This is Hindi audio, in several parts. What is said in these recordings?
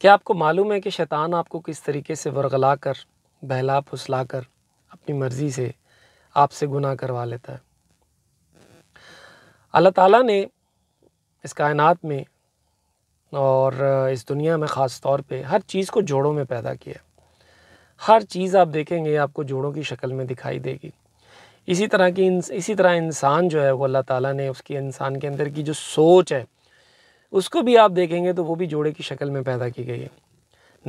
क्या आपको मालूम है कि शैतान आपको किस तरीके से वरगला कर बहला फुसला कर अपनी मर्ज़ी से आपसे गुनाह करवा लेता है अल्लाह ताला ने इस कायनात में और इस दुनिया में ख़ास तौर पे हर चीज़ को जोड़ों में पैदा किया हर चीज़ आप देखेंगे आपको जोड़ों की शक्ल में दिखाई देगी इसी तरह की इसी तरह इंसान जो है वो अल्लाह ताला ने उसकी इंसान के अंदर की जो सोच है उसको भी आप देखेंगे तो वो भी जोड़े की शक्ल में पैदा की गई है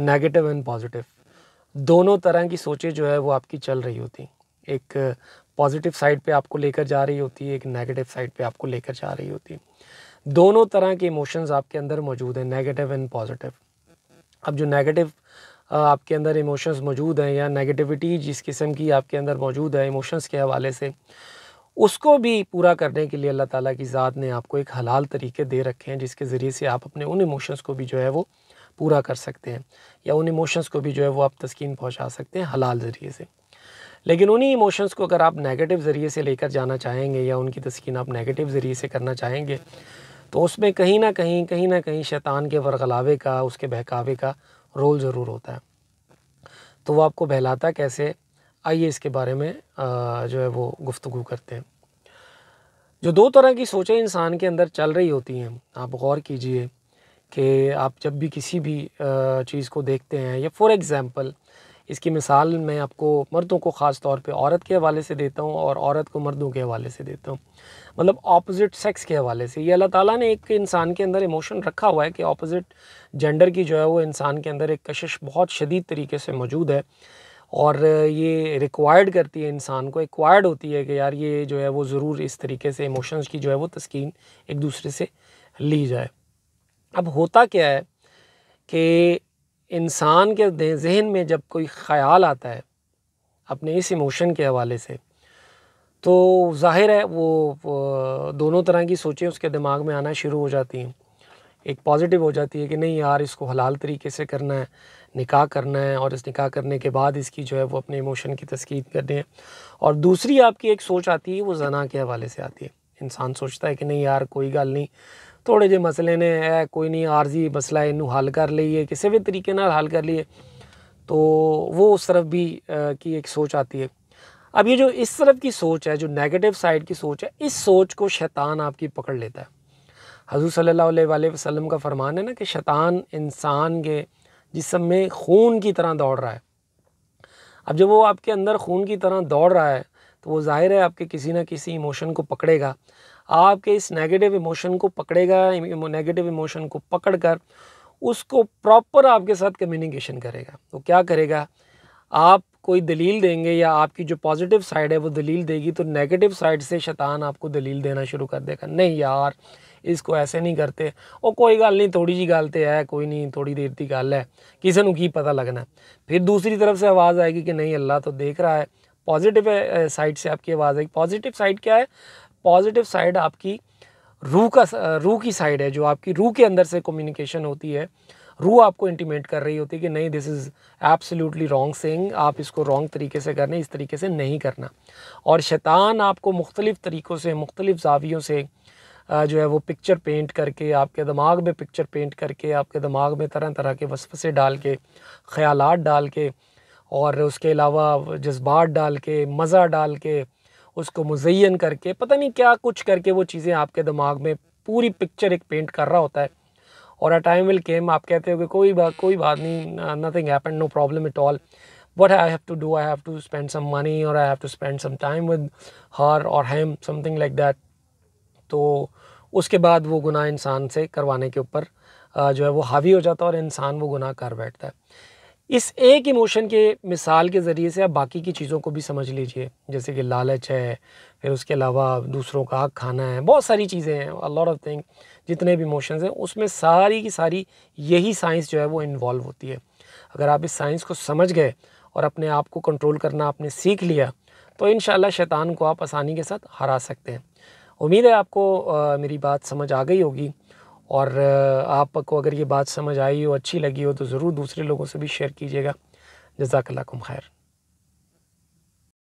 नेगेटिव एंड पॉजिटिव दोनों तरह की सोचें जो है वो आपकी चल रही होती एक पॉजिटिव साइड पे आपको लेकर जा रही होती है एक नेगेटिव साइड पे आपको लेकर जा रही होती है दोनों तरह के इमोशंस आपके अंदर मौजूद हैं नेगेटिव एंड पॉजिटिव अब जो नेगेटिव आपके अंदर इमोशंस मौजूद हैं या नेगेटिविटी जिस किस्म की आपके अंदर मौजूद है इमोशंस के हवाले से उसको भी पूरा करने के लिए अल्लाह ताला की ज़ात ने आपको एक हलाल तरीके दे रखे हैं जिसके ज़रिए से आप अपने उन इमोशंस को भी जो है वो पूरा कर सकते हैं या उन इमोशंस को भी जो है वो आप तस्कीन पहुंचा सकते हैं हलाल ज़रिए से लेकिन उन्हीं इमोशंस को अगर आप नेगेटिव ज़रिए से लेकर जाना चाहेंगे या उनकी तस्किन आप नेगेटिव ज़रिए से करना चाहेंगे तो उसमें कहीं ना कहीं कहीं ना कहीं शैतान के वरगलावे का उसके बहकावे का रोल ज़रूर होता है तो वो आपको बहलाता कैसे आइए इसके बारे में जो है वो गुफ्तु करते हैं जो दो तरह की सोचें इंसान के अंदर चल रही होती हैं आप गौर कीजिए कि आप जब भी किसी भी चीज़ को देखते हैं या फॉर एग्ज़ाम्पल इसकी मिसाल मैं आपको मर्दों को ख़ास तौर पे औरत के हवाले से देता हूँ और औरत को मर्दों के हवाले से देता हूँ मतलब ऑपोजिट सेक्स के हवाले से ये अल्लाह ताला ने एक इंसान के अंदर इमोशन रखा हुआ है कि ऑपोजिट जेंडर की जो है वो इंसान के अंदर एक कशिश बहुत शदीद तरीके से मौजूद है और ये रिक्वायर्ड करती है इंसान को एक्वायर्ड होती है कि यार ये जो है वो ज़रूर इस तरीके से इमोशंस की जो है वो तस्किन एक दूसरे से ली जाए अब होता क्या है कि इंसान के जहन में जब कोई ख़्याल आता है अपने इस इमोशन के हवाले से तो जाहिर है वो, वो दोनों तरह की सोचें उसके दिमाग में आना शुरू हो जाती हैं एक पॉजिटिव हो जाती है कि नहीं यार इसको हलाल तरीके से करना है निकाह करना है और इस निकाह करने के बाद इसकी जो है वो अपने इमोशन की तस्कीन करनी है और दूसरी आपकी एक सोच आती है वो जना के हवाले से आती है इंसान सोचता है कि नहीं यार कोई गल नहीं थोड़े जे मसले ने है कोई नहीं आर्जी मसला इनू हल कर लीए किसी भी तरीके ना हल कर लिए तो वो उस तरफ भी की एक सोच आती है अब ये जो इस तरफ की सोच है जो नेगेटिव साइड की सोच है इस सोच को शैतान आपकी पकड़ लेता है हजूर सल्ला वसम का फ़रमान है ना कि शैतान इंसान के जिसम में खून की तरह दौड़ रहा है अब जब वो आपके अंदर खून की तरह दौड़ रहा है तो वो ज़ाहिर है आपके किसी ना किसी इमोशन को पकड़ेगा आपके इस नेगेटिव इमोशन को पकड़ेगा नेगेटिव इमोशन को पकड़ कर उसको प्रॉपर आपके साथ कम्युनिकेशन करेगा तो क्या करेगा आप कोई दलील देंगे या आपकी जो पॉजिटिव साइड है वो दलील देगी तो नेगेटिव साइड से शैतान आपको दलील देना शुरू कर देगा नहीं यार इसको ऐसे नहीं करते और कोई गल नहीं थोड़ी जी ਗੱਲ है कोई नहीं थोड़ी देर ਦੇਰ गल है किसी ਕਿਸੇ ਨੂੰ ਕੀ ਪਤਾ ਲੱਗਣਾ फिर दूसरी तरफ से आवाज़ आएगी कि नहीं अल्लाह तो देख रहा है पॉजिटिव साइड से आपकी आवाज़ आएगी पॉजिटिव साइड क्या है पॉजिटिव साइड आपकी रूह का रूह की साइड है जो आपकी रूह के अंदर से कम्युनिकेशन होती है रूह आपको इंटीमेट कर रही होती है कि नहीं this is absolutely wrong saying आप इसको रॉन्ग तरीके से करना इस तरीके से नहीं करना और शैतान आपको मुख्तलिफ़ तरीक़ों से मुख्तलिफ़ जावियों से जो है वो पिक्चर पेंट करके आपके दिमाग में पिक्चर पेंट करके आपके दिमाग में तरह तरह के वसफ़े डाल के ख़्याल डाल के और उसके अलावा जज्बात डाल के मज़ा डाल के उसको मुजैन करके पता नहीं क्या कुछ करके वो चीज़ें आपके दिमाग में पूरी पिक्चर एक पेंट कर रहा होता है और अ टाइम विल केम आप कहते हो कि कोई बात कोई बात नहीं nothing happen no problem it all what I have to do I have to spend some money और I have to spend some time with her और हेम समथिंग लाइक दैट तो उसके बाद वो गुनाह इंसान से करवाने के ऊपर जो है वो हावी हो जाता है और इंसान वो गुनाह कर बैठता है इस एक इमोशन के मिसाल के ज़रिए से आप बाकी की चीज़ों को भी समझ लीजिए जैसे कि लालच है फिर उसके अलावा दूसरों का हक खाना है बहुत सारी चीज़ें हैं लॉट ऑफ थिंग जितने भी इमोशंस हैं उसमें सारी की सारी यही साइंस जो है वो इन्वॉल्व होती है अगर आप इस साइंस को समझ गए और अपने आप को कंट्रोल करना आपने सीख लिया तो इन शैतान को आप आसानी के साथ हरा सकते हैं उम्मीद है आपको आ, मेरी बात समझ आ गई होगी और आपको अगर ये बात समझ आई हो अच्छी लगी हो तो ज़रूर दूसरे लोगों से भी शेयर कीजिएगा जजाकल्लाकुम खैर